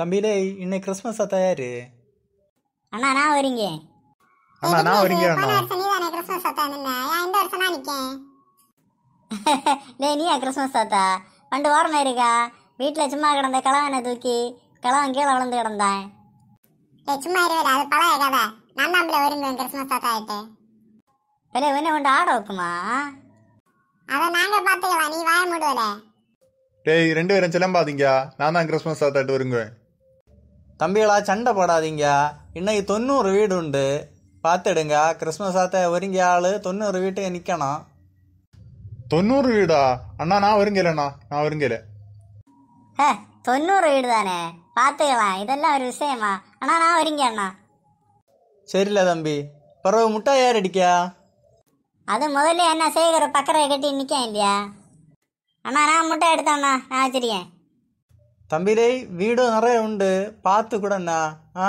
தம்பிலே இன்னை கிறிஸ்மஸா தயாரு அண்ணா நான் வரீங்க அண்ணா நான் வரீங்க அண்ணா கிறிஸ்மஸ் தாத்தா நின்ன நான் இந்த வருஷம் நான் நிக்கேன் டேய் நீயா கிறிஸ்மஸ் தாத்தா ரெண்டு வாரமா இருக்கா வீட்ல சும்மா கிடந்த கலவன தூக்கி கலவன் கீழ விழுந்து கிடந்தேன் ஏய் சும்மா இருவது அது பழைய கதை நான் நம்மள வரீங்க கிறிஸ்மஸ் தாத்தா ஆயிட்டு பெரிய ஒன்று கொண்டு ஆட வைக்குமா அத நாங்க பாத்துக்கலாம் நீ வாய மூடுவல டேய் ரெண்டு பேரும் சிலம்பாதீங்க நான் தான் கிறிஸ்மஸ் தாத்தாட்டு வருங்க தம்பிகளா சண்டை போடாதீங்க இன்னைக்கு தொண்ணூறு வீடு உண்டு பார்த்துடுங்க கிறிஸ்மஸ் ஆத்த ஒருங்க ஆள் தொண்ணூறு வீட்டுக்கு நிற்கணும் தொண்ணூறு வீடா அண்ணா நான் வருங்கலண்ணா நான் வருங்கல ஹே தொண்ணூறு வீடு தானே பார்த்துக்கலாம் இதெல்லாம் ஒரு விஷயமா அண்ணா நான் வருங்க அண்ணா சரில தம்பி பிறகு முட்டா யார் அடிக்கா அது முதல்ல என்ன செய்கிற பக்கரை கட்டி நிற்கேன் இல்லையா அண்ணா நான் முட்டை எடுத்தேண்ணா நான் வச்சிருக்கேன் தம்பிலே வீடும் நிறைய உண்டு பார்த்து கூடண்ணா ஆ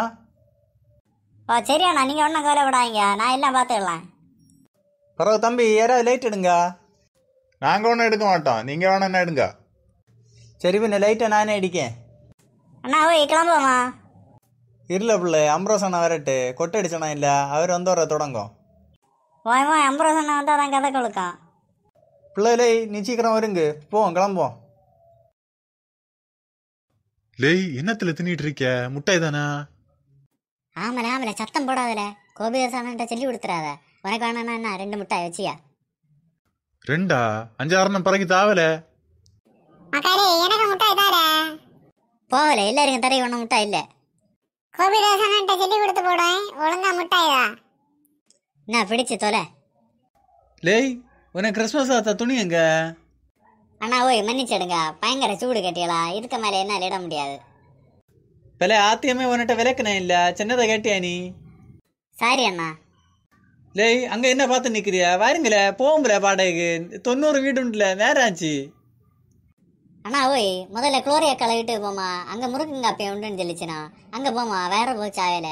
ஆ சரி அண்ணா நீங்கள் ஒன்றும் கவலைப்படாதீங்க நான் எல்லாம் பார்த்துக்கலாம் பரவ தம்பி யாராவது லைட் எடுங்க நாங்கள் ஒன்றும் எடுக்க மாட்டோம் நீங்கள் வேணா என்ன எடுங்க சரி பின்ன லைட்டை நானே அடிக்கேன் அண்ணா போய் கிளம்புவோமா இல்ல பிள்ளை அம்ரோஸ் அண்ணா வரட்டு கொட்டை அடிச்சனா இல்லை அவர் வந்து வர தொடங்கும் வாய்மா அம்பரோசன் வந்தால் தான் கதை கொழுக்கான் பிள்ளைகளே நீ சீக்கிரம் வருங்க போவோம் கிளம்புவோம் லேய் என்னத்துல தின்னிட்டு இருக்க முட்டை தானா ஆமால ஆமால சத்தம் போடாதல கோபிதாசன்ட்ட சொல்லி கொடுத்துறாத உனக்கு வேணா என்ன ரெண்டு முட்டை வச்சியா ரெண்டா அஞ்சாரணம் பிறகு தாவல மக்காரே எனக்கு முட்டை தாடா போவல எல்லாருக்கும் தரை ஒண்ணு முட்டை இல்ல கோபிதாசன்ட்ட சொல்லி கொடுத்து போடுவேன் ஒழுங்கா முட்டையா நான் பிடிச்சு தொலை லேய் உனக்கு கிறிஸ்மஸ் ஆத்த துணி எங்க அண்ணா ஓய் மன்னிச்சிடுங்க பயங்கர சூடு கட்டியலா இதுக்கு மேலே என்ன இட முடியாது பல ஆத்தியமே உன்னிட்ட விளக்குனே இல்ல சின்னதை கேட்டியா நீ சாரி அண்ணா லேய் அங்க என்ன பார்த்து நிக்கிறியா வாருங்களே போகும்ல பாடகைக்கு தொண்ணூறு வீடு உண்டுல வேற ஆச்சு அண்ணா ஓய் முதல்ல குளோரியா கலவிட்டு போமா அங்க முருக்குங்க அப்பயே உண்டுன்னு சொல்லிச்சுனா அங்க போமா வேற போச்சாவேல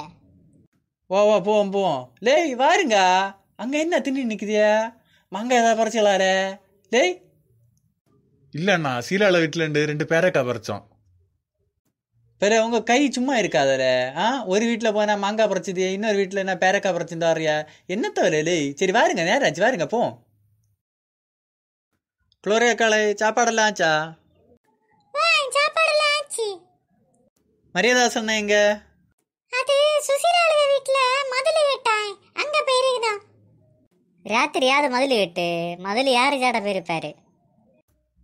ஓ ஓ போவோம் போவோம் லேய் வாருங்க அங்க என்ன தின்னு நிக்கிறியா மங்க ஏதாவது பறிச்சலாரே லேய் இல்லண்ணா சீலால வீட்டுல இருந்து ரெண்டு பேரக்காய் பறிச்சோம் பெரிய உங்க கை சும்மா இருக்காதுல ஆ ஒரு வீட்டுல போனா மாங்காய் பறிச்சது இன்னொரு வீட்டுல என்ன பேரக்கா பறிச்சிருந்தாரியா என்ன வரலே சரி வாருங்க நேராச்சு வாருங்க போ குளோரியா காலை சாப்பாடெல்லாம் மரியாதா சாப்பாடெல்லாம் ஆச்சு எங்க அது சுசிலாளுக வீட்ல மதுளி வெட்டான் அங்க போயிருக்குதான் ராத்திரியாவது மதுளி வெட்டு மதுளி யாரு ஜாட போயிருப்பாரு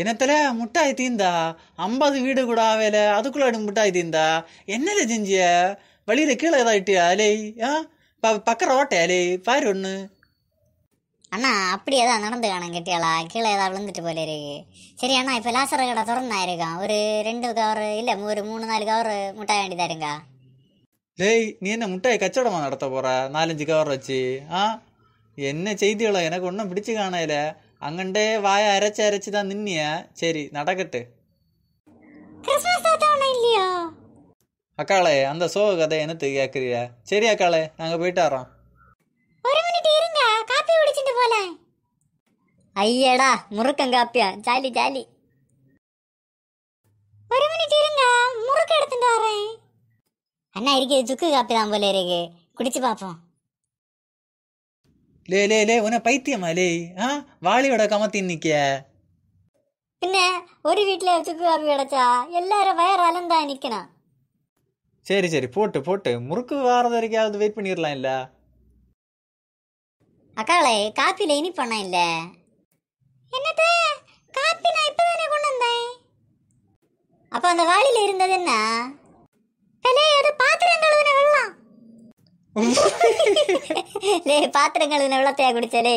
இனத்தில் முட்டாய் தீந்தா ஐம்பது வீடு கூட ஆவேல அதுக்குள்ள முட்டாய் தீந்தா என்னல செஞ்சிய வழியில கீழே ஏதாயிட்டியா அலை ஆ ப பக்கம் ரோட்டை அலே பாரு ஒண்ணு அண்ணா அப்படி ஏதாவது நடந்து காணும் கெட்டியாளா கீழே ஏதாவது விழுந்துட்டு போல இருக்கு சரி அண்ணா இப்ப லாசர கடை திறந்தா இருக்கான் ஒரு ரெண்டு கவர் இல்ல ஒரு மூணு நாலு கவர் முட்டாய் வேண்டிதான் இருங்க டேய் நீ என்ன முட்டாய் கச்சவடமாக நடத்த போற நாலஞ்சு கவர் வச்சு ஆ என்ன செய்திகளோ எனக்கு ஒன்றும் பிடிச்சு காணையில അങ്ങണ്ട് வாய അരച്ച് അരച്ച് താ നിന്നിയാ ശരി നടക്കട്ടെ அக்காளே அந்த சோக கதை என்னத்து கேக்குறியா சரி அக்காளே நாங்க போயிட்டாரோம் ஒரு மினிட் இருங்க காப்பி குடிச்சிட்டு போல ஐயடா முருக்கம் காப்பியா ஜாலி ஜாலி ஒரு மினிட் இருங்க முருக்க எடுத்துட்டு வரேன் அண்ணா இருக்கு சுக்கு காப்பி தான் போல இருக்கு குடிச்சு பாப்போம் லே லே லே உன பைத்தியமா லே ஆ வாளியோட கமத்தின் நிக்கிய பின்ன ஒரு வீட்டில் சுக்குகாபி கிடச்சா எல்லாரும் வயர் அலந்தா நிற்கணும் சரி சரி போட்டு போட்டு முறுக்கு வாரது வரைக்காவது வெயிட் பண்ணிடலாம் இல்லை அக்காளே காப்பியில் இனிப்பண்ணா இல்லை என்னது காப்பி நான் இப்போதானே கொண்டு வந்தேன் அப்போ அந்த வாளியில் இருந்தது என்ன ലേ പാത്രങ്ങൾ വെള്ളത്തെ കുടിച്ചലേ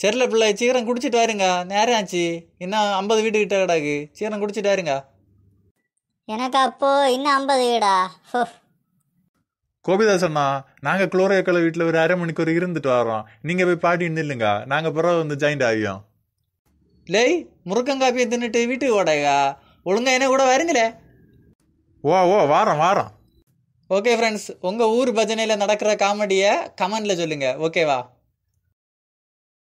சரில பிள்ளை சீக்கிரம் குடிச்சிட்டு வாருங்க நேரம் ஆச்சு இன்னும் ஐம்பது வீடு கிட்ட கிடாக்கு சீக்கிரம் குடிச்சிட்டு வாருங்க எனக்கு அப்போ இன்னும் ஐம்பது வீடா கோபிதாசண்ணா நாங்கள் குளோரேக்கல வீட்டில் ஒரு அரை மணிக்கு ஒரு இருந்துட்டு வரோம் நீங்கள் போய் பாட்டி நில்லுங்க நாங்கள் பிறகு வந்து ஜாயிண்ட் ஆகியோம் லேய் முருக்கங்காப்பியை தின்னுட்டு வீட்டுக்கு ஓடையா ஒழுங்கா என்ன கூட வரீங்களே ஓ ஓ வாரம் வாரம் ஓகே ஃப்ரெண்ட்ஸ் உங்கள் ஊர் பஜனையில் நடக்கிற காமெடியை கமெண்டில் சொல்லுங்கள் ஓகேவா